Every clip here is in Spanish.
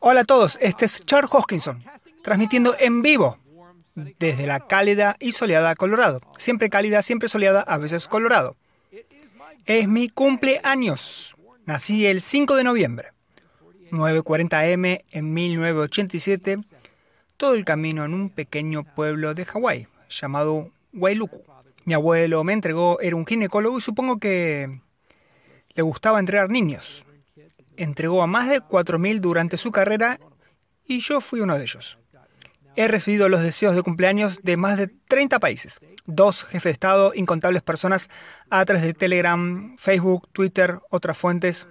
Hola a todos, este es Charles Hoskinson, transmitiendo en vivo desde la cálida y soleada Colorado. Siempre cálida, siempre soleada, a veces Colorado. Es mi cumpleaños. Nací el 5 de noviembre, 9.40 m en 1987, todo el camino en un pequeño pueblo de Hawái llamado Wailuku. Mi abuelo me entregó, era un ginecólogo y supongo que le gustaba entregar niños entregó a más de 4.000 durante su carrera y yo fui uno de ellos. He recibido los deseos de cumpleaños de más de 30 países, dos jefes de Estado, incontables personas a través de Telegram, Facebook, Twitter, otras fuentes.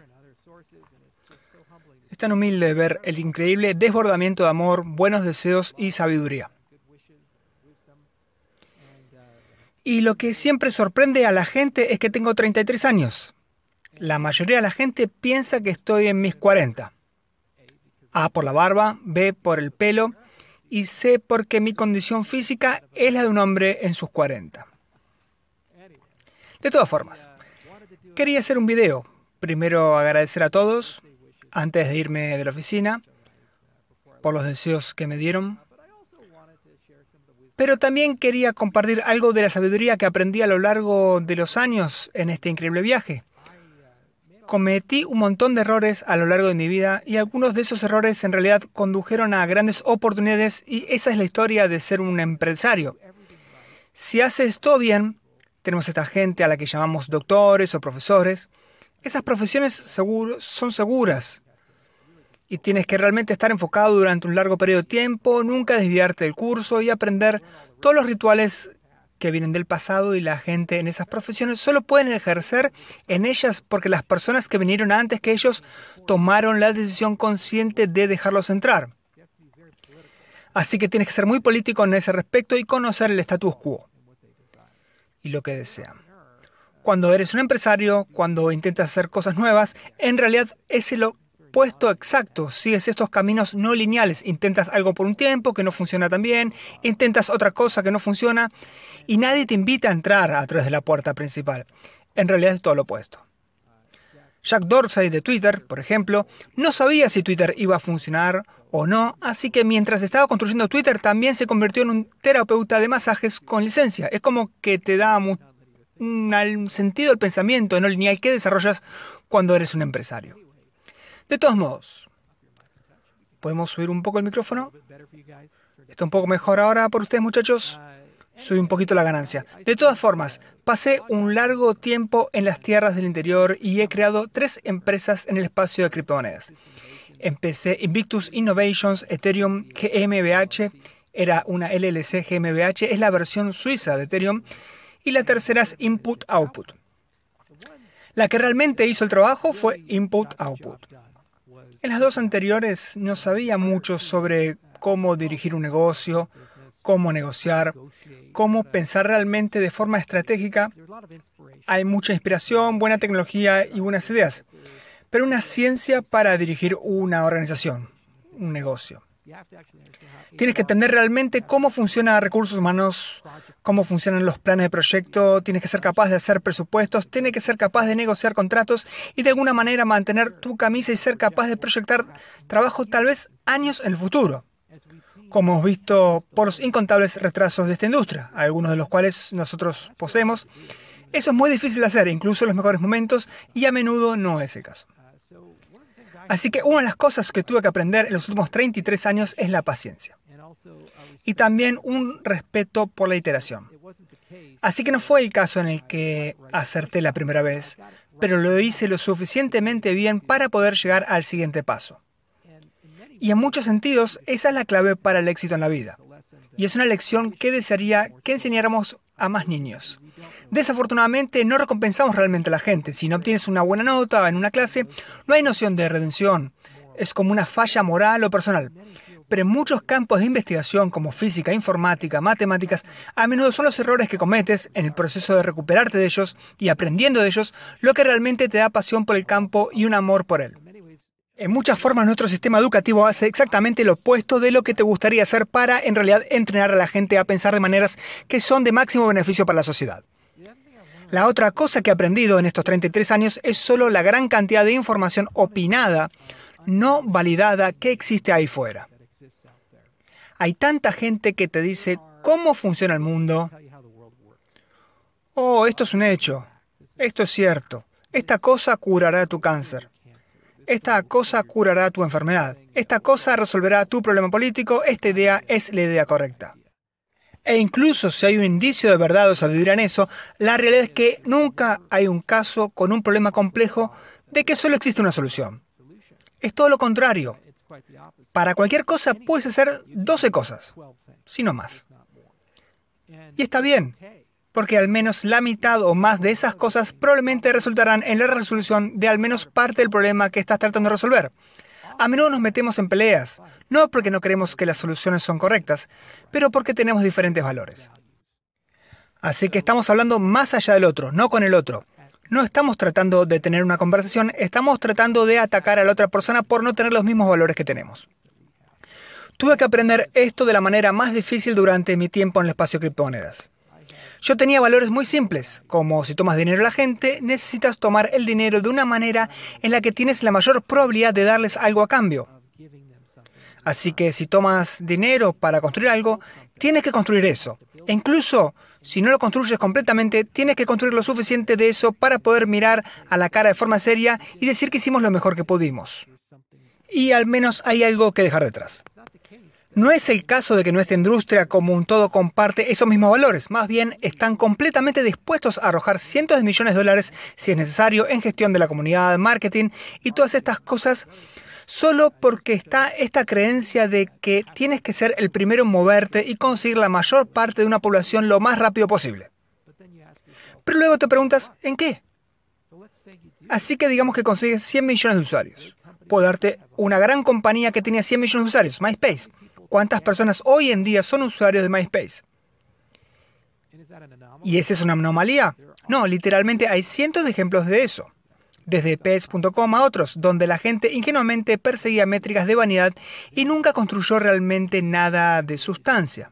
Es tan humilde ver el increíble desbordamiento de amor, buenos deseos y sabiduría. Y lo que siempre sorprende a la gente es que tengo 33 años. La mayoría de la gente piensa que estoy en mis 40. A por la barba, B por el pelo y C porque mi condición física es la de un hombre en sus 40. De todas formas, quería hacer un video. Primero agradecer a todos, antes de irme de la oficina, por los deseos que me dieron. Pero también quería compartir algo de la sabiduría que aprendí a lo largo de los años en este increíble viaje. Cometí un montón de errores a lo largo de mi vida y algunos de esos errores en realidad condujeron a grandes oportunidades y esa es la historia de ser un empresario. Si haces todo bien, tenemos esta gente a la que llamamos doctores o profesores, esas profesiones seguro, son seguras y tienes que realmente estar enfocado durante un largo periodo de tiempo, nunca desviarte del curso y aprender todos los rituales que vienen del pasado y la gente en esas profesiones solo pueden ejercer en ellas porque las personas que vinieron antes que ellos tomaron la decisión consciente de dejarlos entrar. Así que tienes que ser muy político en ese respecto y conocer el status quo y lo que desean. Cuando eres un empresario, cuando intentas hacer cosas nuevas, en realidad ese lo puesto exacto. Sigues estos caminos no lineales. Intentas algo por un tiempo que no funciona tan bien, intentas otra cosa que no funciona y nadie te invita a entrar a través de la puerta principal. En realidad es todo lo opuesto. Jack Dorsey de Twitter, por ejemplo, no sabía si Twitter iba a funcionar o no, así que mientras estaba construyendo Twitter también se convirtió en un terapeuta de masajes con licencia. Es como que te da un sentido el pensamiento no lineal que desarrollas cuando eres un empresario. De todos modos, ¿podemos subir un poco el micrófono? ¿Está un poco mejor ahora por ustedes, muchachos? Subí un poquito la ganancia. De todas formas, pasé un largo tiempo en las tierras del interior y he creado tres empresas en el espacio de criptomonedas. Empecé Invictus Innovations Ethereum GmbH, era una LLC GmbH, es la versión suiza de Ethereum, y la tercera es Input Output. La que realmente hizo el trabajo fue Input Output. En las dos anteriores no sabía mucho sobre cómo dirigir un negocio, cómo negociar, cómo pensar realmente de forma estratégica. Hay mucha inspiración, buena tecnología y buenas ideas, pero una ciencia para dirigir una organización, un negocio. Tienes que entender realmente cómo funcionan recursos humanos, cómo funcionan los planes de proyecto, tienes que ser capaz de hacer presupuestos, tienes que ser capaz de negociar contratos y de alguna manera mantener tu camisa y ser capaz de proyectar trabajo tal vez años en el futuro, como hemos visto por los incontables retrasos de esta industria, algunos de los cuales nosotros poseemos. Eso es muy difícil de hacer, incluso en los mejores momentos, y a menudo no es el caso. Así que una de las cosas que tuve que aprender en los últimos 33 años es la paciencia. Y también un respeto por la iteración. Así que no fue el caso en el que acerté la primera vez, pero lo hice lo suficientemente bien para poder llegar al siguiente paso. Y en muchos sentidos, esa es la clave para el éxito en la vida y es una lección que desearía que enseñáramos a más niños. Desafortunadamente no recompensamos realmente a la gente. Si no obtienes una buena nota en una clase, no hay noción de redención. Es como una falla moral o personal. Pero en muchos campos de investigación como física, informática, matemáticas, a menudo son los errores que cometes en el proceso de recuperarte de ellos y aprendiendo de ellos lo que realmente te da pasión por el campo y un amor por él. En muchas formas nuestro sistema educativo hace exactamente lo opuesto de lo que te gustaría hacer para en realidad entrenar a la gente a pensar de maneras que son de máximo beneficio para la sociedad. La otra cosa que he aprendido en estos 33 años es solo la gran cantidad de información opinada, no validada, que existe ahí fuera. Hay tanta gente que te dice cómo funciona el mundo. Oh, esto es un hecho. Esto es cierto. Esta cosa curará tu cáncer. Esta cosa curará tu enfermedad. Esta cosa resolverá tu problema político. Esta idea es la idea correcta. E incluso si hay un indicio de verdad o sabiduría en eso, la realidad es que nunca hay un caso con un problema complejo de que solo existe una solución. Es todo lo contrario. Para cualquier cosa puedes hacer 12 cosas, si no más. Y está bien, porque al menos la mitad o más de esas cosas probablemente resultarán en la resolución de al menos parte del problema que estás tratando de resolver. A menudo nos metemos en peleas, no porque no creemos que las soluciones son correctas, pero porque tenemos diferentes valores. Así que estamos hablando más allá del otro, no con el otro. No estamos tratando de tener una conversación, estamos tratando de atacar a la otra persona por no tener los mismos valores que tenemos. Tuve que aprender esto de la manera más difícil durante mi tiempo en el espacio criptomonedas. Yo tenía valores muy simples, como si tomas dinero a la gente, necesitas tomar el dinero de una manera en la que tienes la mayor probabilidad de darles algo a cambio. Así que si tomas dinero para construir algo, tienes que construir eso. E incluso si no lo construyes completamente, tienes que construir lo suficiente de eso para poder mirar a la cara de forma seria y decir que hicimos lo mejor que pudimos. Y al menos hay algo que dejar detrás. No es el caso de que nuestra industria como un todo comparte esos mismos valores, más bien están completamente dispuestos a arrojar cientos de millones de dólares si es necesario en gestión de la comunidad, marketing y todas estas cosas solo porque está esta creencia de que tienes que ser el primero en moverte y conseguir la mayor parte de una población lo más rápido posible. Pero luego te preguntas, ¿en qué? Así que digamos que consigues 100 millones de usuarios. Puedo darte una gran compañía que tenía 100 millones de usuarios, MySpace cuántas personas hoy en día son usuarios de MySpace. ¿Y esa es una anomalía? No, literalmente hay cientos de ejemplos de eso. Desde pets.com a otros, donde la gente ingenuamente perseguía métricas de vanidad y nunca construyó realmente nada de sustancia.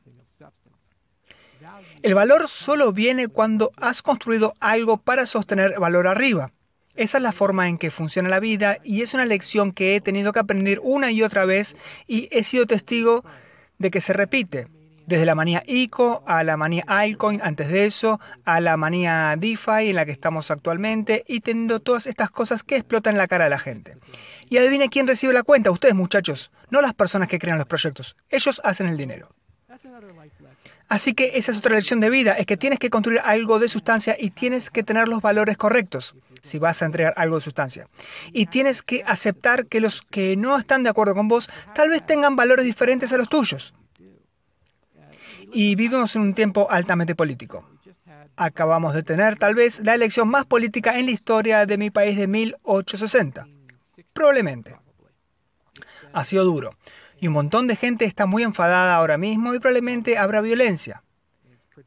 El valor solo viene cuando has construido algo para sostener valor arriba. Esa es la forma en que funciona la vida y es una lección que he tenido que aprender una y otra vez y he sido testigo de que se repite. Desde la manía ICO a la manía ICOIN antes de eso, a la manía DeFi en la que estamos actualmente y teniendo todas estas cosas que explotan la cara de la gente. Y adivine quién recibe la cuenta, ustedes muchachos, no las personas que crean los proyectos. Ellos hacen el dinero. Así que esa es otra lección de vida, es que tienes que construir algo de sustancia y tienes que tener los valores correctos si vas a entregar algo de sustancia. Y tienes que aceptar que los que no están de acuerdo con vos tal vez tengan valores diferentes a los tuyos. Y vivimos en un tiempo altamente político. Acabamos de tener tal vez la elección más política en la historia de mi país de 1860. Probablemente. Ha sido duro. Y un montón de gente está muy enfadada ahora mismo y probablemente habrá violencia.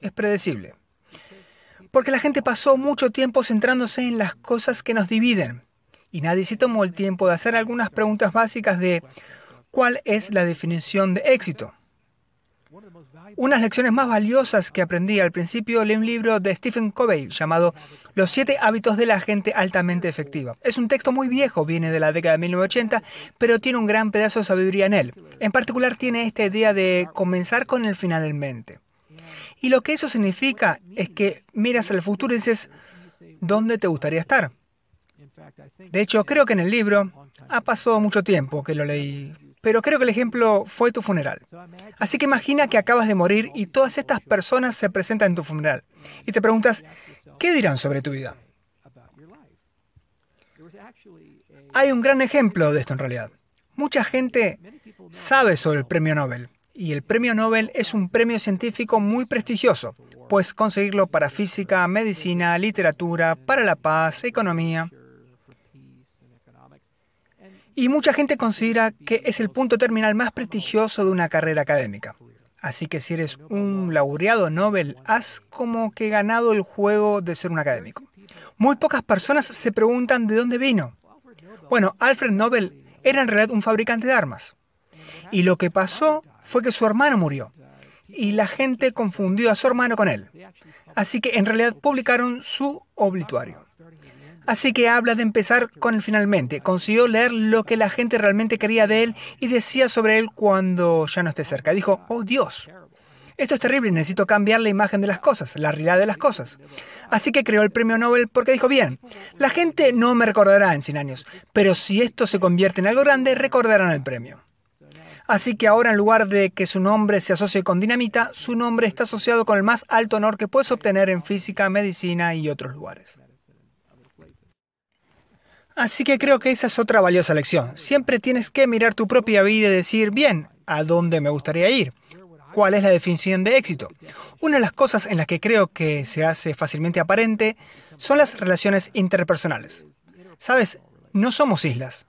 Es predecible. Porque la gente pasó mucho tiempo centrándose en las cosas que nos dividen. Y nadie se tomó el tiempo de hacer algunas preguntas básicas de ¿cuál es la definición de éxito? Unas lecciones más valiosas que aprendí al principio leí un libro de Stephen Covey llamado Los siete hábitos de la gente altamente efectiva. Es un texto muy viejo, viene de la década de 1980, pero tiene un gran pedazo de sabiduría en él. En particular tiene esta idea de comenzar con el final en mente. Y lo que eso significa es que miras al futuro y dices, ¿dónde te gustaría estar? De hecho, creo que en el libro ha pasado mucho tiempo que lo leí, pero creo que el ejemplo fue tu funeral. Así que imagina que acabas de morir y todas estas personas se presentan en tu funeral y te preguntas, ¿qué dirán sobre tu vida? Hay un gran ejemplo de esto en realidad. Mucha gente sabe sobre el premio Nobel y el premio Nobel es un premio científico muy prestigioso, puedes conseguirlo para física, medicina, literatura, para la paz, economía, y mucha gente considera que es el punto terminal más prestigioso de una carrera académica. Así que si eres un laureado Nobel, has como que ganado el juego de ser un académico. Muy pocas personas se preguntan de dónde vino. Bueno, Alfred Nobel era en realidad un fabricante de armas. Y lo que pasó fue que su hermano murió. Y la gente confundió a su hermano con él. Así que en realidad publicaron su obituario. Así que habla de empezar con el finalmente. Consiguió leer lo que la gente realmente quería de él y decía sobre él cuando ya no esté cerca. Dijo, oh Dios, esto es terrible, necesito cambiar la imagen de las cosas, la realidad de las cosas. Así que creó el premio Nobel porque dijo, bien, la gente no me recordará en 100 años, pero si esto se convierte en algo grande, recordarán el premio. Así que ahora en lugar de que su nombre se asocie con dinamita, su nombre está asociado con el más alto honor que puedes obtener en física, medicina y otros lugares. Así que creo que esa es otra valiosa lección. Siempre tienes que mirar tu propia vida y decir, bien, ¿a dónde me gustaría ir? ¿Cuál es la definición de éxito? Una de las cosas en las que creo que se hace fácilmente aparente son las relaciones interpersonales. Sabes, no somos islas.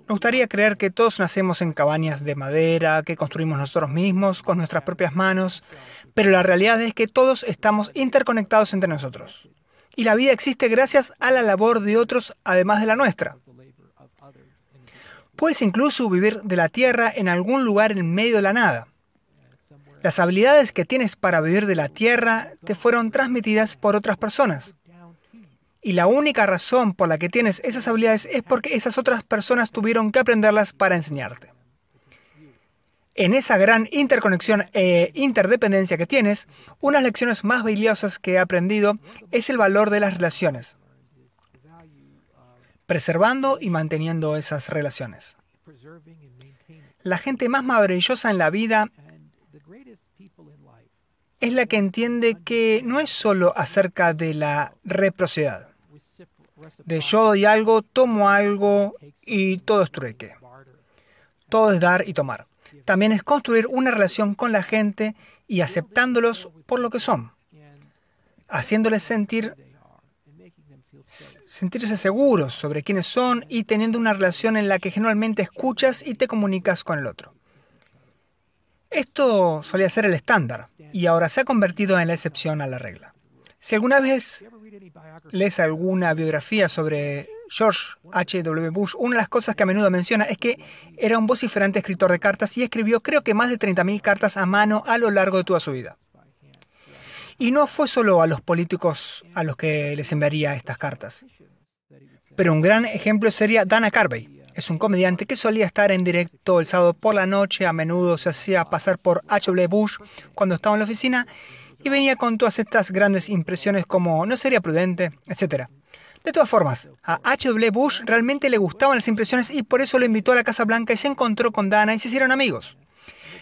Nos gustaría creer que todos nacemos en cabañas de madera que construimos nosotros mismos con nuestras propias manos, pero la realidad es que todos estamos interconectados entre nosotros y la vida existe gracias a la labor de otros además de la nuestra. Puedes incluso vivir de la tierra en algún lugar en medio de la nada. Las habilidades que tienes para vivir de la tierra te fueron transmitidas por otras personas. Y la única razón por la que tienes esas habilidades es porque esas otras personas tuvieron que aprenderlas para enseñarte en esa gran interconexión e interdependencia que tienes, unas lecciones más valiosas que he aprendido es el valor de las relaciones, preservando y manteniendo esas relaciones. La gente más maravillosa en la vida es la que entiende que no es solo acerca de la reciprocidad, de yo doy algo, tomo algo y todo es trueque, todo es dar y tomar también es construir una relación con la gente y aceptándolos por lo que son, haciéndoles sentir sentirse seguros sobre quiénes son y teniendo una relación en la que generalmente escuchas y te comunicas con el otro. Esto solía ser el estándar y ahora se ha convertido en la excepción a la regla. Si alguna vez lees alguna biografía sobre George H.W. Bush, una de las cosas que a menudo menciona es que era un vociferante escritor de cartas y escribió creo que más de 30.000 cartas a mano a lo largo de toda su vida. Y no fue solo a los políticos a los que les enviaría estas cartas. Pero un gran ejemplo sería Dana Carvey. Es un comediante que solía estar en directo el sábado por la noche, a menudo se hacía pasar por H.W. Bush cuando estaba en la oficina y venía con todas estas grandes impresiones como no sería prudente, etcétera. De todas formas, a H.W. Bush realmente le gustaban las impresiones y por eso lo invitó a la Casa Blanca y se encontró con Dana y se hicieron amigos.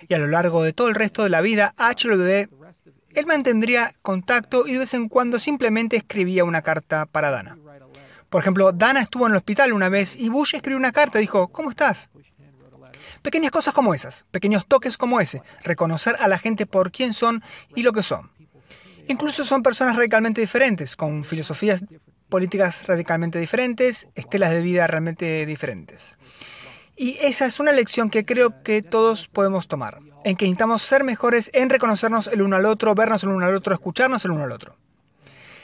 Y a lo largo de todo el resto de la vida, H.W. él mantendría contacto y de vez en cuando simplemente escribía una carta para Dana. Por ejemplo, Dana estuvo en el hospital una vez y Bush escribió una carta, y dijo, ¿cómo estás? Pequeñas cosas como esas, pequeños toques como ese, reconocer a la gente por quién son y lo que son. Incluso son personas radicalmente diferentes, con filosofías políticas radicalmente diferentes, estelas de vida realmente diferentes. Y esa es una lección que creo que todos podemos tomar, en que necesitamos ser mejores en reconocernos el uno al otro, vernos el uno al otro, escucharnos el uno al otro.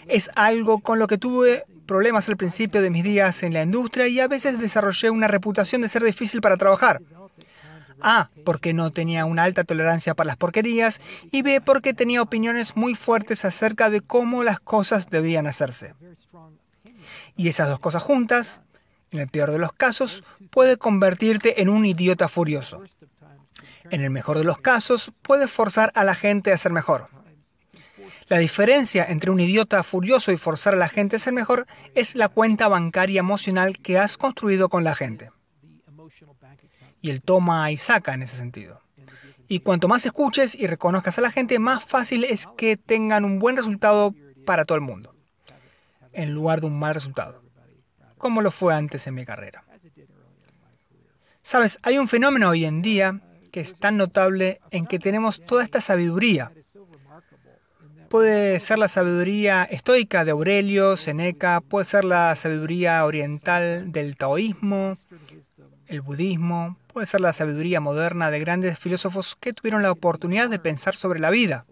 Es algo con lo que tuve problemas al principio de mis días en la industria y a veces desarrollé una reputación de ser difícil para trabajar. A, porque no tenía una alta tolerancia para las porquerías y B, porque tenía opiniones muy fuertes acerca de cómo las cosas debían hacerse. Y esas dos cosas juntas, en el peor de los casos, puede convertirte en un idiota furioso. En el mejor de los casos, puede forzar a la gente a ser mejor. La diferencia entre un idiota furioso y forzar a la gente a ser mejor es la cuenta bancaria emocional que has construido con la gente. Y el toma y saca en ese sentido. Y cuanto más escuches y reconozcas a la gente, más fácil es que tengan un buen resultado para todo el mundo en lugar de un mal resultado, como lo fue antes en mi carrera. Sabes, hay un fenómeno hoy en día que es tan notable en que tenemos toda esta sabiduría. Puede ser la sabiduría estoica de Aurelio, Seneca, puede ser la sabiduría oriental del taoísmo, el budismo, puede ser la sabiduría moderna de grandes filósofos que tuvieron la oportunidad de pensar sobre la vida.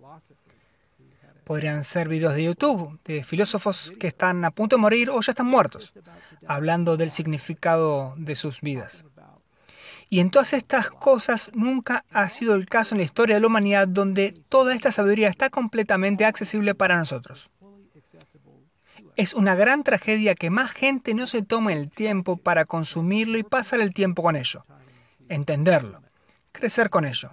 Podrían ser videos de YouTube de filósofos que están a punto de morir o ya están muertos, hablando del significado de sus vidas. Y en todas estas cosas nunca ha sido el caso en la historia de la humanidad donde toda esta sabiduría está completamente accesible para nosotros. Es una gran tragedia que más gente no se tome el tiempo para consumirlo y pasar el tiempo con ello, entenderlo, crecer con ello.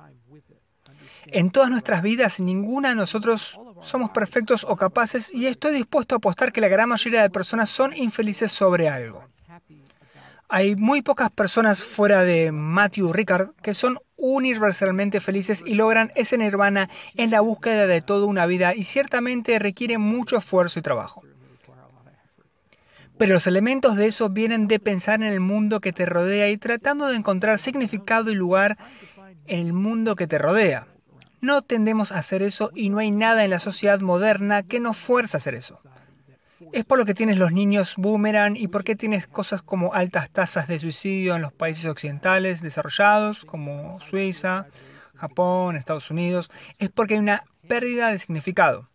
En todas nuestras vidas, ninguna de nosotros somos perfectos o capaces y estoy dispuesto a apostar que la gran mayoría de personas son infelices sobre algo. Hay muy pocas personas fuera de Matthew Ricard que son universalmente felices y logran ese nirvana en la búsqueda de toda una vida y ciertamente requiere mucho esfuerzo y trabajo. Pero los elementos de eso vienen de pensar en el mundo que te rodea y tratando de encontrar significado y lugar en el mundo que te rodea. No tendemos a hacer eso y no hay nada en la sociedad moderna que nos fuerza a hacer eso. Es por lo que tienes los niños boomerang y por qué tienes cosas como altas tasas de suicidio en los países occidentales desarrollados como Suiza, Japón, Estados Unidos. Es porque hay una pérdida de significado.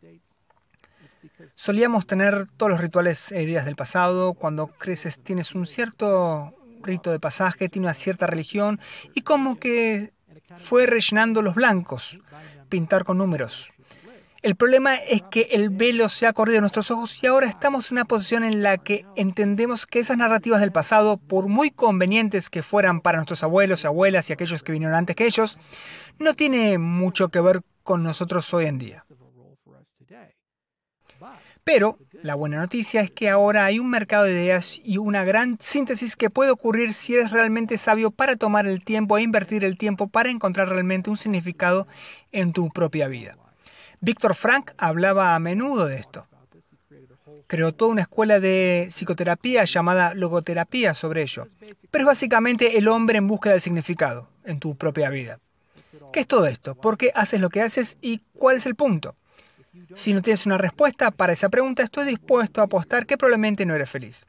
Solíamos tener todos los rituales e eh, ideas del pasado. Cuando creces tienes un cierto rito de pasaje, tienes una cierta religión y como que fue rellenando los blancos, pintar con números. El problema es que el velo se ha corrido de nuestros ojos y ahora estamos en una posición en la que entendemos que esas narrativas del pasado, por muy convenientes que fueran para nuestros abuelos y abuelas y aquellos que vinieron antes que ellos, no tiene mucho que ver con nosotros hoy en día. Pero la buena noticia es que ahora hay un mercado de ideas y una gran síntesis que puede ocurrir si eres realmente sabio para tomar el tiempo e invertir el tiempo para encontrar realmente un significado en tu propia vida. Víctor Frank hablaba a menudo de esto. Creó toda una escuela de psicoterapia llamada logoterapia sobre ello. Pero es básicamente el hombre en búsqueda del significado en tu propia vida. ¿Qué es todo esto? ¿Por qué haces lo que haces y cuál es el punto? Si no tienes una respuesta para esa pregunta, estoy dispuesto a apostar que probablemente no eres feliz.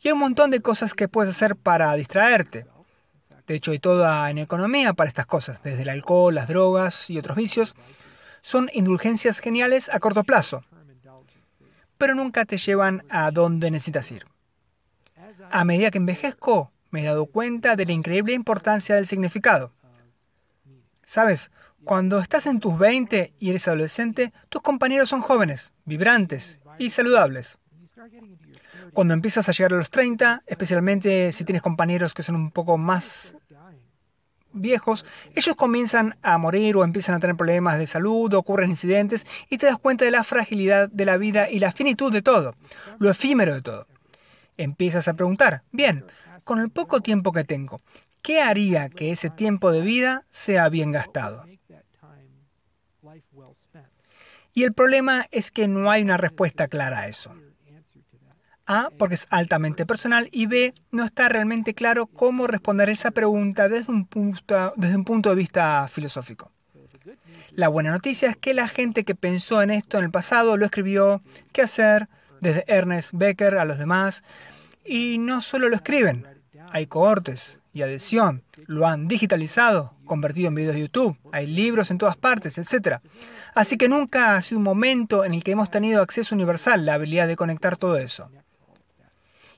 Y hay un montón de cosas que puedes hacer para distraerte. De hecho, hay toda en economía para estas cosas, desde el alcohol, las drogas y otros vicios. Son indulgencias geniales a corto plazo, pero nunca te llevan a donde necesitas ir. A medida que envejezco, me he dado cuenta de la increíble importancia del significado. Sabes, cuando estás en tus 20 y eres adolescente, tus compañeros son jóvenes, vibrantes y saludables. Cuando empiezas a llegar a los 30, especialmente si tienes compañeros que son un poco más viejos, ellos comienzan a morir o empiezan a tener problemas de salud, ocurren incidentes y te das cuenta de la fragilidad de la vida y la finitud de todo, lo efímero de todo. Empiezas a preguntar, bien, con el poco tiempo que tengo, ¿Qué haría que ese tiempo de vida sea bien gastado? Y el problema es que no hay una respuesta clara a eso. A, porque es altamente personal, y B, no está realmente claro cómo responder esa pregunta desde un punto, desde un punto de vista filosófico. La buena noticia es que la gente que pensó en esto en el pasado lo escribió ¿Qué hacer? desde Ernest Becker a los demás, y no solo lo escriben, hay cohortes, y adhesión. Lo han digitalizado, convertido en vídeos de YouTube. Hay libros en todas partes, etc. Así que nunca ha sido un momento en el que hemos tenido acceso universal, la habilidad de conectar todo eso.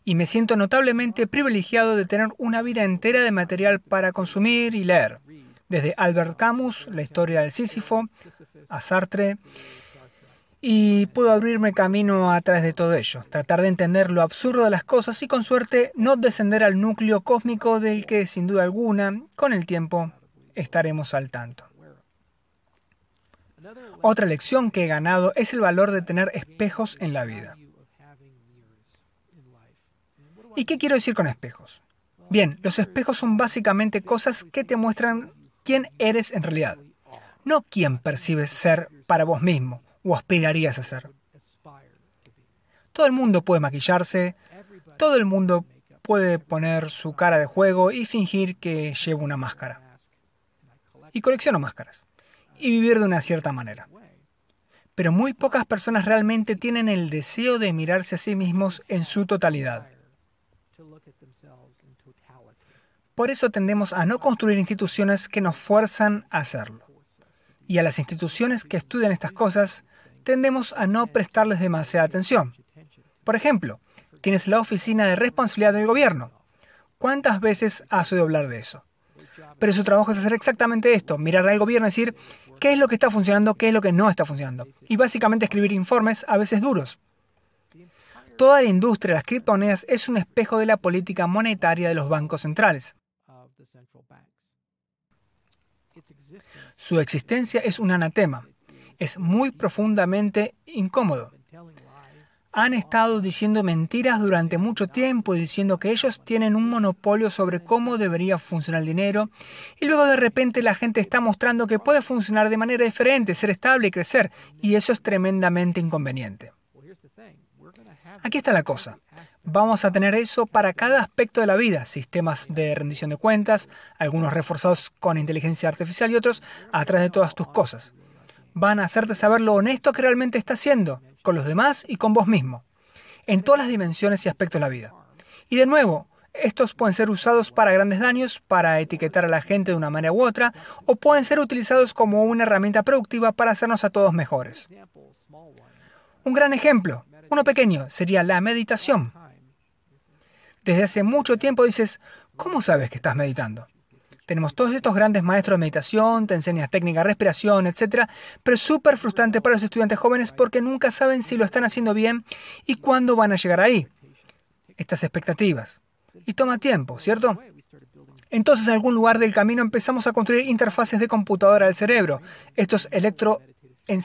Y me siento notablemente privilegiado de tener una vida entera de material para consumir y leer. Desde Albert Camus, La historia del Sísifo, a Sartre, y puedo abrirme camino a través de todo ello, tratar de entender lo absurdo de las cosas y con suerte no descender al núcleo cósmico del que sin duda alguna, con el tiempo, estaremos al tanto. Otra lección que he ganado es el valor de tener espejos en la vida. ¿Y qué quiero decir con espejos? Bien, los espejos son básicamente cosas que te muestran quién eres en realidad, no quién percibes ser para vos mismo, o aspirarías a ser. Todo el mundo puede maquillarse, todo el mundo puede poner su cara de juego y fingir que lleva una máscara. Y colecciono máscaras. Y vivir de una cierta manera. Pero muy pocas personas realmente tienen el deseo de mirarse a sí mismos en su totalidad. Por eso tendemos a no construir instituciones que nos fuerzan a hacerlo. Y a las instituciones que estudian estas cosas tendemos a no prestarles demasiada atención. Por ejemplo, tienes la oficina de responsabilidad del gobierno. ¿Cuántas veces has oído hablar de eso? Pero su trabajo es hacer exactamente esto, mirar al gobierno y decir qué es lo que está funcionando, qué es lo que no está funcionando. Y básicamente escribir informes a veces duros. Toda la industria de las criptomonedas es un espejo de la política monetaria de los bancos centrales. Su existencia es un anatema es muy profundamente incómodo. Han estado diciendo mentiras durante mucho tiempo, diciendo que ellos tienen un monopolio sobre cómo debería funcionar el dinero, y luego de repente la gente está mostrando que puede funcionar de manera diferente, ser estable y crecer, y eso es tremendamente inconveniente. Aquí está la cosa. Vamos a tener eso para cada aspecto de la vida, sistemas de rendición de cuentas, algunos reforzados con inteligencia artificial y otros atrás de todas tus cosas van a hacerte saber lo honesto que realmente estás siendo, con los demás y con vos mismo, en todas las dimensiones y aspectos de la vida. Y de nuevo, estos pueden ser usados para grandes daños, para etiquetar a la gente de una manera u otra, o pueden ser utilizados como una herramienta productiva para hacernos a todos mejores. Un gran ejemplo, uno pequeño, sería la meditación. Desde hace mucho tiempo dices, ¿cómo sabes que estás meditando? Tenemos todos estos grandes maestros de meditación, te enseñan de respiración, etc. Pero es súper frustrante para los estudiantes jóvenes porque nunca saben si lo están haciendo bien y cuándo van a llegar ahí. Estas expectativas. Y toma tiempo, ¿cierto? Entonces en algún lugar del camino empezamos a construir interfaces de computadora del cerebro, estos electro en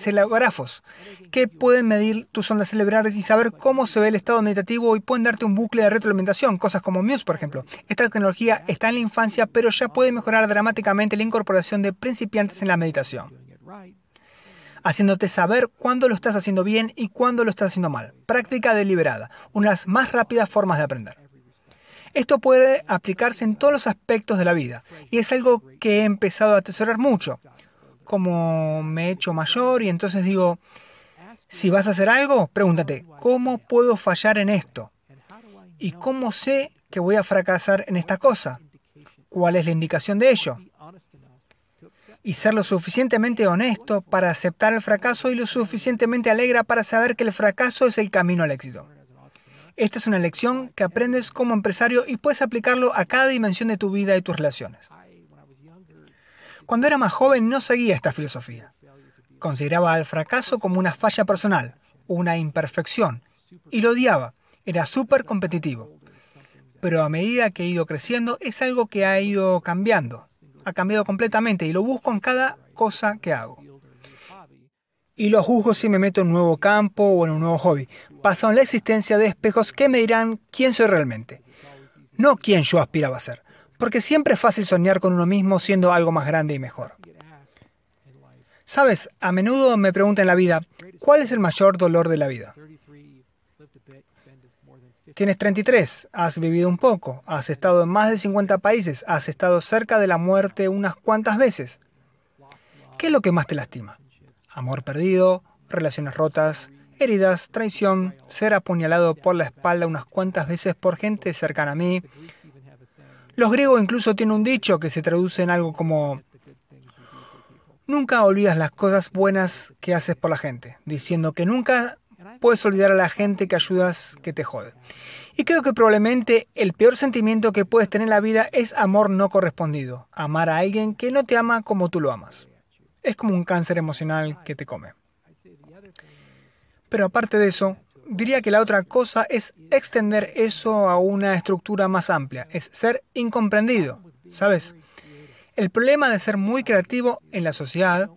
que pueden medir tus ondas cerebrales y saber cómo se ve el estado meditativo y pueden darte un bucle de retroalimentación, cosas como Muse, por ejemplo. Esta tecnología está en la infancia, pero ya puede mejorar dramáticamente la incorporación de principiantes en la meditación, haciéndote saber cuándo lo estás haciendo bien y cuándo lo estás haciendo mal. Práctica deliberada, una de las más rápidas formas de aprender. Esto puede aplicarse en todos los aspectos de la vida y es algo que he empezado a atesorar mucho como me he hecho mayor y entonces digo, si vas a hacer algo, pregúntate, ¿cómo puedo fallar en esto? ¿Y cómo sé que voy a fracasar en esta cosa? ¿Cuál es la indicación de ello? Y ser lo suficientemente honesto para aceptar el fracaso y lo suficientemente alegra para saber que el fracaso es el camino al éxito. Esta es una lección que aprendes como empresario y puedes aplicarlo a cada dimensión de tu vida y tus relaciones. Cuando era más joven no seguía esta filosofía. Consideraba al fracaso como una falla personal, una imperfección, y lo odiaba. Era súper competitivo. Pero a medida que he ido creciendo es algo que ha ido cambiando. Ha cambiado completamente y lo busco en cada cosa que hago. Y lo juzgo si me meto en un nuevo campo o en un nuevo hobby. en la existencia de espejos que me dirán quién soy realmente. No quién yo aspiraba a ser. Porque siempre es fácil soñar con uno mismo siendo algo más grande y mejor. Sabes, a menudo me preguntan en la vida, ¿cuál es el mayor dolor de la vida? Tienes 33, has vivido un poco, has estado en más de 50 países, has estado cerca de la muerte unas cuantas veces. ¿Qué es lo que más te lastima? Amor perdido, relaciones rotas, heridas, traición, ser apuñalado por la espalda unas cuantas veces por gente cercana a mí, los griegos incluso tienen un dicho que se traduce en algo como Nunca olvidas las cosas buenas que haces por la gente, diciendo que nunca puedes olvidar a la gente que ayudas que te jode. Y creo que probablemente el peor sentimiento que puedes tener en la vida es amor no correspondido, amar a alguien que no te ama como tú lo amas. Es como un cáncer emocional que te come. Pero aparte de eso, diría que la otra cosa es extender eso a una estructura más amplia, es ser incomprendido, ¿sabes? El problema de ser muy creativo en la sociedad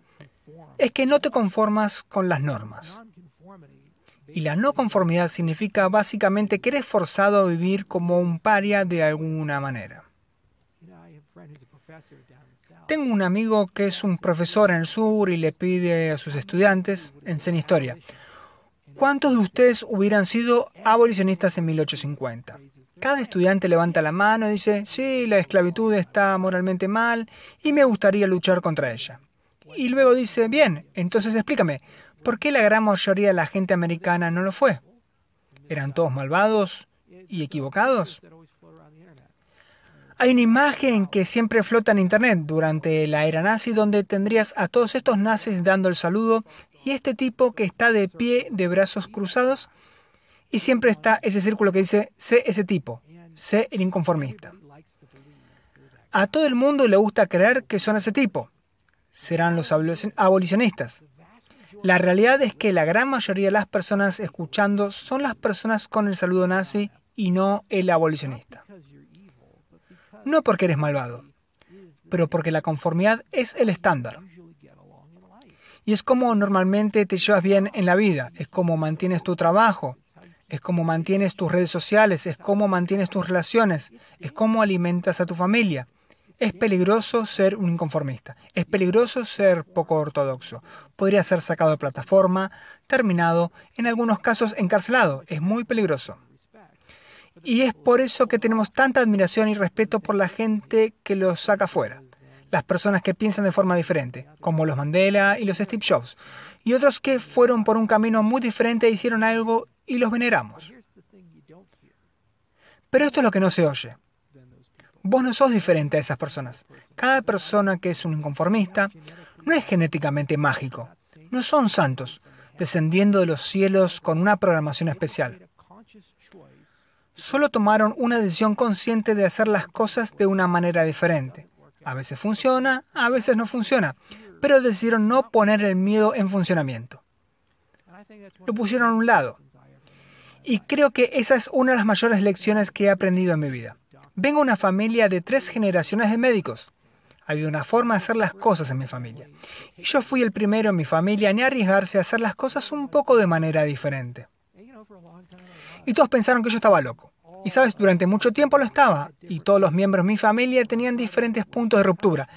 es que no te conformas con las normas. Y la no conformidad significa básicamente que eres forzado a vivir como un paria de alguna manera. Tengo un amigo que es un profesor en el sur y le pide a sus estudiantes, enseña historia, ¿Cuántos de ustedes hubieran sido abolicionistas en 1850? Cada estudiante levanta la mano y dice, sí, la esclavitud está moralmente mal y me gustaría luchar contra ella. Y luego dice, bien, entonces explícame, ¿por qué la gran mayoría de la gente americana no lo fue? ¿Eran todos malvados y equivocados? Hay una imagen que siempre flota en Internet durante la era nazi donde tendrías a todos estos nazis dando el saludo y este tipo que está de pie, de brazos cruzados, y siempre está ese círculo que dice, sé ese tipo, sé el inconformista. A todo el mundo le gusta creer que son ese tipo. Serán los abolicionistas. La realidad es que la gran mayoría de las personas escuchando son las personas con el saludo nazi y no el abolicionista. No porque eres malvado, pero porque la conformidad es el estándar. Y es como normalmente te llevas bien en la vida, es como mantienes tu trabajo, es como mantienes tus redes sociales, es como mantienes tus relaciones, es como alimentas a tu familia. Es peligroso ser un inconformista, es peligroso ser poco ortodoxo. Podría ser sacado de plataforma, terminado, en algunos casos encarcelado. Es muy peligroso. Y es por eso que tenemos tanta admiración y respeto por la gente que lo saca fuera las personas que piensan de forma diferente, como los Mandela y los Steve Jobs, y otros que fueron por un camino muy diferente, e hicieron algo y los veneramos. Pero esto es lo que no se oye. Vos no sos diferente a esas personas. Cada persona que es un inconformista no es genéticamente mágico. No son santos, descendiendo de los cielos con una programación especial. Solo tomaron una decisión consciente de hacer las cosas de una manera diferente a veces funciona, a veces no funciona, pero decidieron no poner el miedo en funcionamiento. Lo pusieron a un lado. Y creo que esa es una de las mayores lecciones que he aprendido en mi vida. Vengo de una familia de tres generaciones de médicos. Había una forma de hacer las cosas en mi familia. Y yo fui el primero en mi familia en arriesgarse a hacer las cosas un poco de manera diferente. Y todos pensaron que yo estaba loco. Y sabes, durante mucho tiempo lo estaba y todos los miembros de mi familia tenían diferentes puntos de ruptura.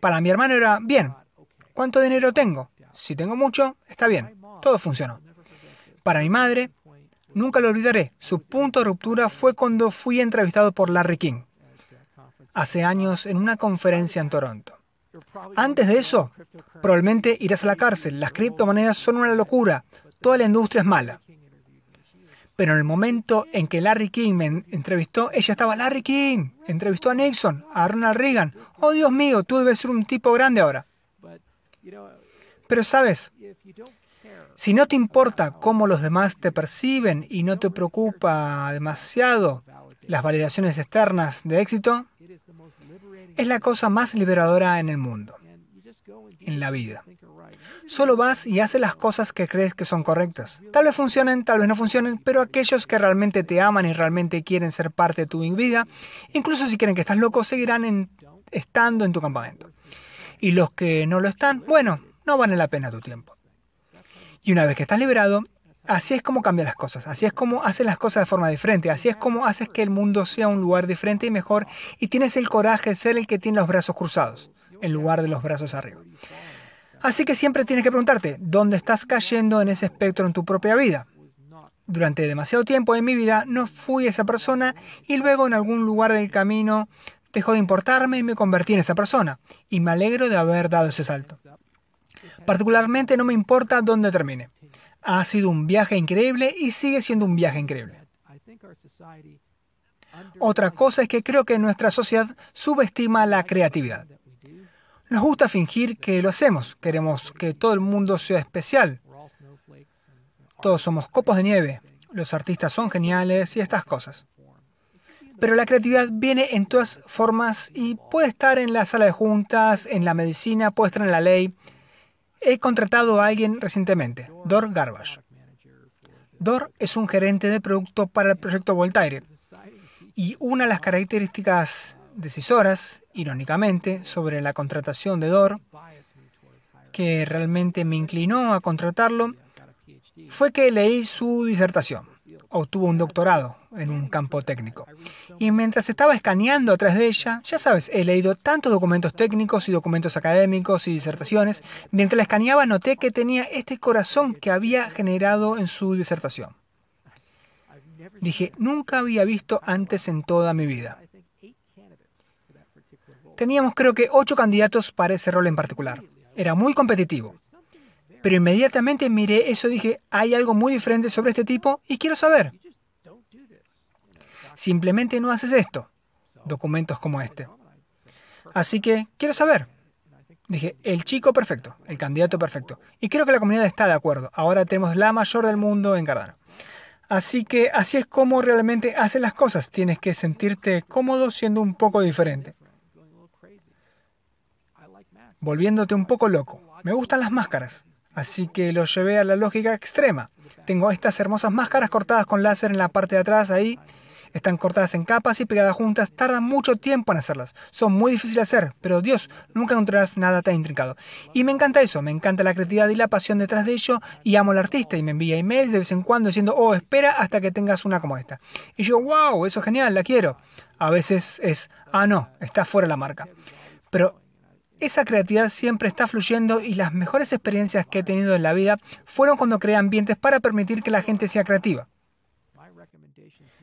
Para mi hermano era, bien, ¿cuánto dinero tengo? Si tengo mucho, está bien, todo funcionó. Para mi madre, nunca lo olvidaré, su punto de ruptura fue cuando fui entrevistado por Larry King hace años en una conferencia en Toronto. Antes de eso, probablemente irás a la cárcel. Las criptomonedas son una locura. Toda la industria es mala. Pero en el momento en que Larry King me entrevistó, ella estaba Larry King, entrevistó a Nixon, a Ronald Reagan. Oh Dios mío, tú debes ser un tipo grande ahora. Pero sabes, si no te importa cómo los demás te perciben y no te preocupa demasiado las validaciones externas de éxito, es la cosa más liberadora en el mundo, en la vida. Solo vas y haces las cosas que crees que son correctas. Tal vez funcionen, tal vez no funcionen, pero aquellos que realmente te aman y realmente quieren ser parte de tu vida, incluso si quieren que estás loco, seguirán estando en tu campamento. Y los que no lo están, bueno, no vale la pena tu tiempo. Y una vez que estás liberado, así es como cambias las cosas, así es como haces las cosas de forma diferente, así es como haces que el mundo sea un lugar diferente y mejor y tienes el coraje de ser el que tiene los brazos cruzados en lugar de los brazos arriba. Así que siempre tienes que preguntarte, ¿dónde estás cayendo en ese espectro en tu propia vida? Durante demasiado tiempo en mi vida no fui esa persona y luego en algún lugar del camino dejó de importarme y me convertí en esa persona. Y me alegro de haber dado ese salto. Particularmente no me importa dónde termine. Ha sido un viaje increíble y sigue siendo un viaje increíble. Otra cosa es que creo que nuestra sociedad subestima la creatividad. Nos gusta fingir que lo hacemos. Queremos que todo el mundo sea especial. Todos somos copos de nieve. Los artistas son geniales y estas cosas. Pero la creatividad viene en todas formas y puede estar en la sala de juntas, en la medicina, puede estar en la ley. He contratado a alguien recientemente, Dor Garbage. Dor es un gerente de producto para el proyecto Voltaire. Y una de las características decisoras, irónicamente, sobre la contratación de Dor, que realmente me inclinó a contratarlo, fue que leí su disertación. Obtuvo un doctorado en un campo técnico. Y mientras estaba escaneando atrás de ella, ya sabes, he leído tantos documentos técnicos y documentos académicos y disertaciones, mientras la escaneaba noté que tenía este corazón que había generado en su disertación. Dije, nunca había visto antes en toda mi vida. Teníamos creo que ocho candidatos para ese rol en particular. Era muy competitivo. Pero inmediatamente miré eso y dije, hay algo muy diferente sobre este tipo y quiero saber. Simplemente no haces esto, documentos como este. Así que, quiero saber. Dije, el chico perfecto, el candidato perfecto. Y creo que la comunidad está de acuerdo. Ahora tenemos la mayor del mundo en Cardano. Así que así es como realmente hacen las cosas. Tienes que sentirte cómodo siendo un poco diferente volviéndote un poco loco. Me gustan las máscaras, así que lo llevé a la lógica extrema. Tengo estas hermosas máscaras cortadas con láser en la parte de atrás ahí. Están cortadas en capas y pegadas juntas, tardan mucho tiempo en hacerlas. Son muy difíciles de hacer, pero Dios, nunca encontrarás nada tan intrincado. Y me encanta eso, me encanta la creatividad y la pasión detrás de ello, y amo al artista y me envía emails de vez en cuando diciendo, oh, espera hasta que tengas una como esta. Y yo, wow, eso es genial, la quiero. A veces es, ah, no, está fuera la marca. Pero esa creatividad siempre está fluyendo y las mejores experiencias que he tenido en la vida fueron cuando creé ambientes para permitir que la gente sea creativa.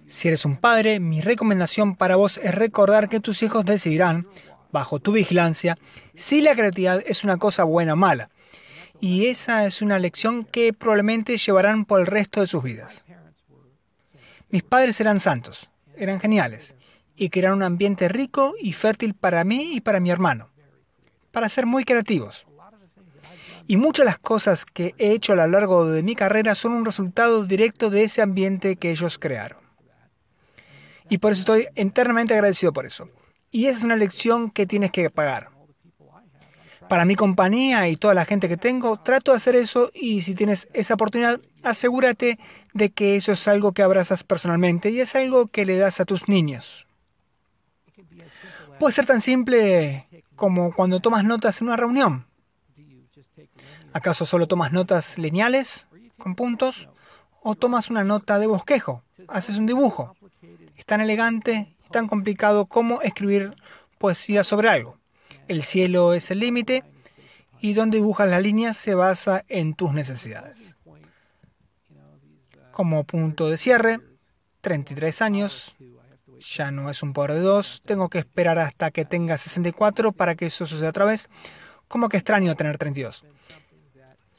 Si eres un padre, mi recomendación para vos es recordar que tus hijos decidirán, bajo tu vigilancia, si la creatividad es una cosa buena o mala. Y esa es una lección que probablemente llevarán por el resto de sus vidas. Mis padres eran santos, eran geniales, y crearon un ambiente rico y fértil para mí y para mi hermano para ser muy creativos. Y muchas de las cosas que he hecho a lo largo de mi carrera son un resultado directo de ese ambiente que ellos crearon. Y por eso estoy internamente agradecido por eso. Y esa es una lección que tienes que pagar. Para mi compañía y toda la gente que tengo, trato de hacer eso y si tienes esa oportunidad, asegúrate de que eso es algo que abrazas personalmente y es algo que le das a tus niños. Puede ser tan simple como cuando tomas notas en una reunión. ¿Acaso solo tomas notas lineales, con puntos, o tomas una nota de bosquejo? Haces un dibujo. Es tan elegante y tan complicado como escribir poesía sobre algo. El cielo es el límite y donde dibujas las líneas se basa en tus necesidades. Como punto de cierre, 33 años, ya no es un de dos. tengo que esperar hasta que tenga 64 para que eso suceda otra vez. Como que extraño tener 32.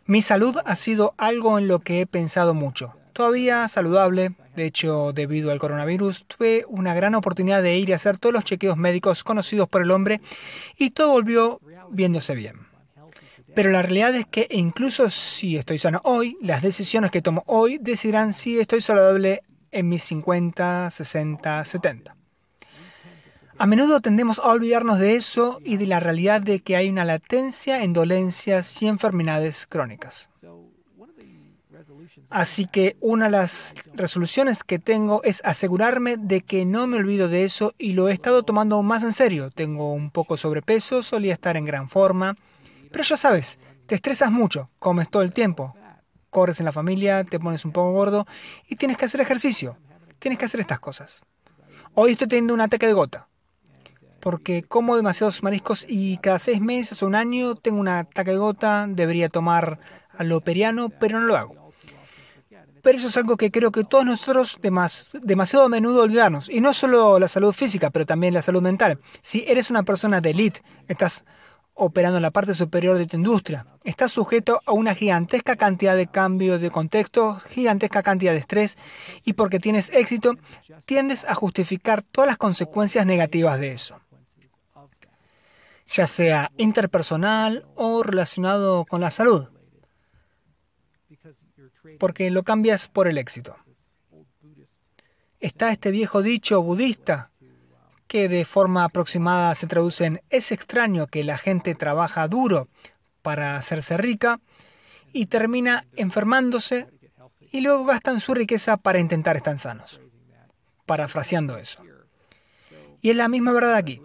Mi salud ha sido algo en lo que he pensado mucho. Todavía saludable, de hecho, debido al coronavirus, tuve una gran oportunidad de ir a hacer todos los chequeos médicos conocidos por el hombre y todo volvió viéndose bien. Pero la realidad es que incluso si estoy sano hoy, las decisiones que tomo hoy decidirán si estoy saludable en mis 50, 60, 70. A menudo tendemos a olvidarnos de eso y de la realidad de que hay una latencia en dolencias y enfermedades crónicas. Así que una de las resoluciones que tengo es asegurarme de que no me olvido de eso y lo he estado tomando más en serio. Tengo un poco sobrepeso, solía estar en gran forma, pero ya sabes, te estresas mucho, comes todo el tiempo, corres en la familia, te pones un poco gordo y tienes que hacer ejercicio. Tienes que hacer estas cosas. Hoy estoy teniendo un ataque de gota porque como demasiados mariscos y cada seis meses o un año tengo un ataque de gota, debería tomar aloperiano, pero no lo hago. Pero eso es algo que creo que todos nosotros demasiado a menudo olvidamos. Y no solo la salud física, pero también la salud mental. Si eres una persona de elite, estás operando en la parte superior de tu industria. estás sujeto a una gigantesca cantidad de cambios de contexto, gigantesca cantidad de estrés y porque tienes éxito, tiendes a justificar todas las consecuencias negativas de eso. Ya sea interpersonal o relacionado con la salud. Porque lo cambias por el éxito. Está este viejo dicho budista que de forma aproximada se traducen es extraño que la gente trabaja duro para hacerse rica y termina enfermándose y luego gastan su riqueza para intentar estar sanos. Parafraseando eso. Y es la misma verdad aquí.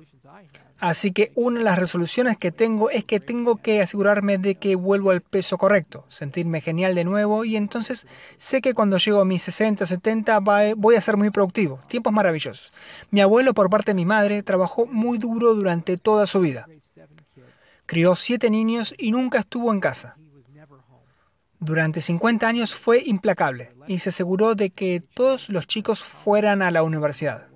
Así que una de las resoluciones que tengo es que tengo que asegurarme de que vuelvo al peso correcto, sentirme genial de nuevo y entonces sé que cuando llego a mis 60 o 70 voy a ser muy productivo. Tiempos maravillosos. Mi abuelo por parte de mi madre trabajó muy duro durante toda su vida. Crió siete niños y nunca estuvo en casa. Durante 50 años fue implacable y se aseguró de que todos los chicos fueran a la universidad.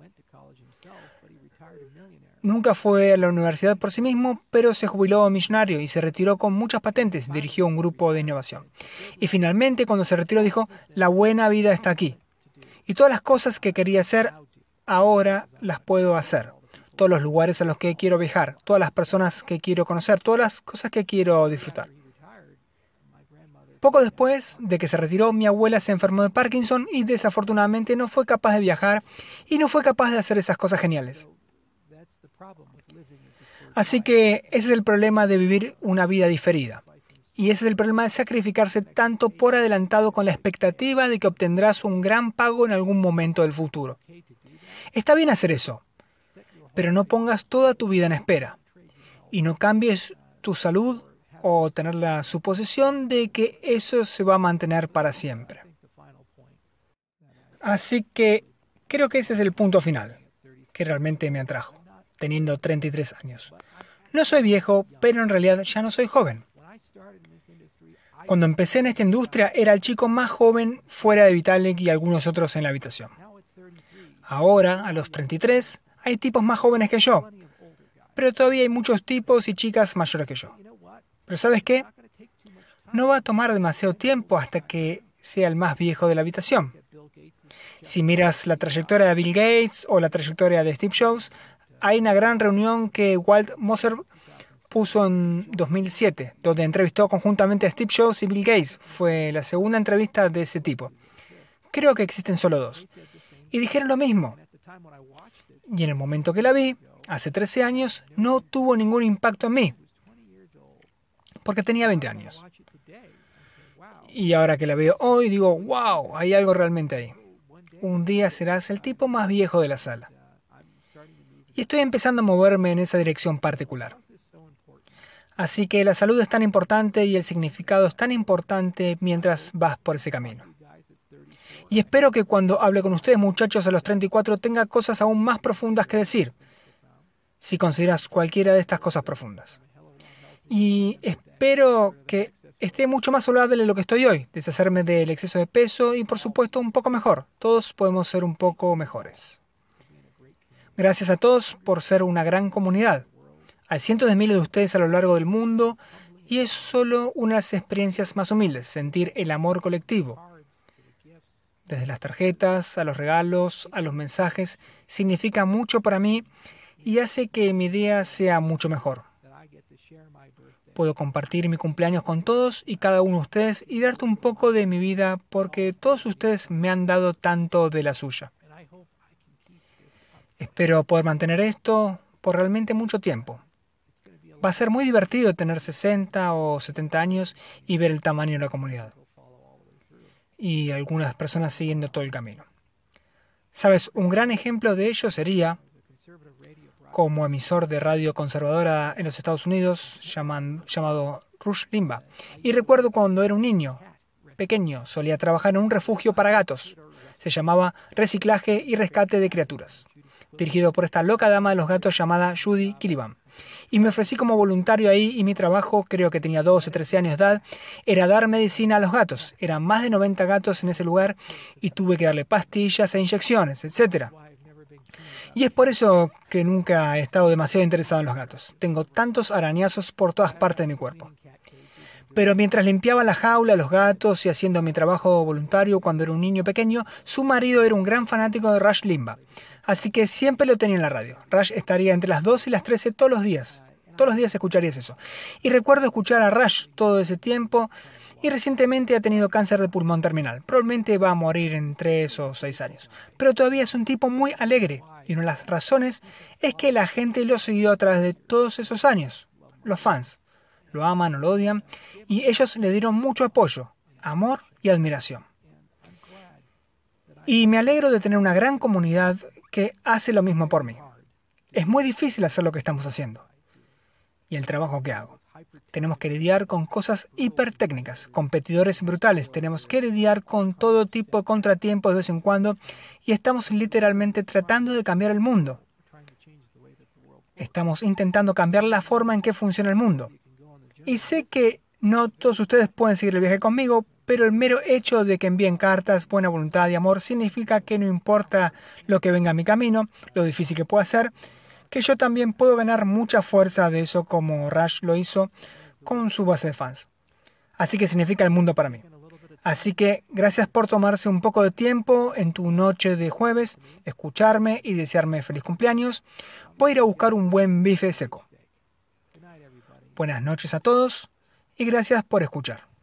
Nunca fue a la universidad por sí mismo, pero se jubiló millonario y se retiró con muchas patentes, dirigió un grupo de innovación. Y finalmente, cuando se retiró, dijo, la buena vida está aquí. Y todas las cosas que quería hacer, ahora las puedo hacer. Todos los lugares a los que quiero viajar, todas las personas que quiero conocer, todas las cosas que quiero disfrutar. Poco después de que se retiró, mi abuela se enfermó de Parkinson y desafortunadamente no fue capaz de viajar y no fue capaz de hacer esas cosas geniales. Así que ese es el problema de vivir una vida diferida. Y ese es el problema de sacrificarse tanto por adelantado con la expectativa de que obtendrás un gran pago en algún momento del futuro. Está bien hacer eso, pero no pongas toda tu vida en espera. Y no cambies tu salud o tener la suposición de que eso se va a mantener para siempre. Así que creo que ese es el punto final que realmente me atrajo teniendo 33 años. No soy viejo, pero en realidad ya no soy joven. Cuando empecé en esta industria era el chico más joven fuera de Vitalik y algunos otros en la habitación. Ahora, a los 33, hay tipos más jóvenes que yo, pero todavía hay muchos tipos y chicas mayores que yo. Pero ¿sabes qué? No va a tomar demasiado tiempo hasta que sea el más viejo de la habitación. Si miras la trayectoria de Bill Gates o la trayectoria de Steve Jobs, hay una gran reunión que Walt Moser puso en 2007, donde entrevistó conjuntamente a Steve Jobs y Bill Gates. Fue la segunda entrevista de ese tipo. Creo que existen solo dos. Y dijeron lo mismo. Y en el momento que la vi, hace 13 años, no tuvo ningún impacto en mí, porque tenía 20 años. Y ahora que la veo hoy, digo, wow, hay algo realmente ahí. Un día serás el tipo más viejo de la sala y estoy empezando a moverme en esa dirección particular. Así que la salud es tan importante y el significado es tan importante mientras vas por ese camino. Y espero que cuando hable con ustedes muchachos a los 34 tenga cosas aún más profundas que decir, si consideras cualquiera de estas cosas profundas. Y espero que esté mucho más saludable de lo que estoy hoy, deshacerme del exceso de peso y por supuesto un poco mejor. Todos podemos ser un poco mejores. Gracias a todos por ser una gran comunidad. Hay cientos de miles de ustedes a lo largo del mundo y es solo una de las experiencias más humildes, sentir el amor colectivo. Desde las tarjetas, a los regalos, a los mensajes, significa mucho para mí y hace que mi día sea mucho mejor. Puedo compartir mi cumpleaños con todos y cada uno de ustedes y darte un poco de mi vida porque todos ustedes me han dado tanto de la suya. Espero poder mantener esto por realmente mucho tiempo. Va a ser muy divertido tener 60 o 70 años y ver el tamaño de la comunidad. Y algunas personas siguiendo todo el camino. Sabes, un gran ejemplo de ello sería, como emisor de radio conservadora en los Estados Unidos, llamado Rush Limba. Y recuerdo cuando era un niño, pequeño, solía trabajar en un refugio para gatos. Se llamaba Reciclaje y Rescate de Criaturas dirigido por esta loca dama de los gatos llamada Judy Kilibam. Y me ofrecí como voluntario ahí y mi trabajo, creo que tenía 12 o 13 años de edad, era dar medicina a los gatos. Eran más de 90 gatos en ese lugar y tuve que darle pastillas e inyecciones, etc. Y es por eso que nunca he estado demasiado interesado en los gatos. Tengo tantos arañazos por todas partes de mi cuerpo. Pero mientras limpiaba la jaula, los gatos y haciendo mi trabajo voluntario cuando era un niño pequeño, su marido era un gran fanático de Rush Limbaugh. Así que siempre lo tenía en la radio. Rush estaría entre las 2 y las 13 todos los días. Todos los días escucharías eso. Y recuerdo escuchar a Rush todo ese tiempo. Y recientemente ha tenido cáncer de pulmón terminal. Probablemente va a morir en 3 o 6 años. Pero todavía es un tipo muy alegre. Y una de las razones es que la gente lo siguió a través de todos esos años. Los fans. Lo aman o lo odian. Y ellos le dieron mucho apoyo, amor y admiración. Y me alegro de tener una gran comunidad que hace lo mismo por mí. Es muy difícil hacer lo que estamos haciendo y el trabajo que hago. Tenemos que lidiar con cosas hipertécnicas, competidores brutales, tenemos que lidiar con todo tipo de contratiempos de vez en cuando y estamos literalmente tratando de cambiar el mundo. Estamos intentando cambiar la forma en que funciona el mundo. Y sé que no todos ustedes pueden seguir el viaje conmigo, pero el mero hecho de que envíen cartas, buena voluntad y amor significa que no importa lo que venga a mi camino, lo difícil que pueda ser, que yo también puedo ganar mucha fuerza de eso como Rush lo hizo con su base de fans. Así que significa el mundo para mí. Así que gracias por tomarse un poco de tiempo en tu noche de jueves, escucharme y desearme feliz cumpleaños. Voy a ir a buscar un buen bife seco. Buenas noches a todos y gracias por escuchar.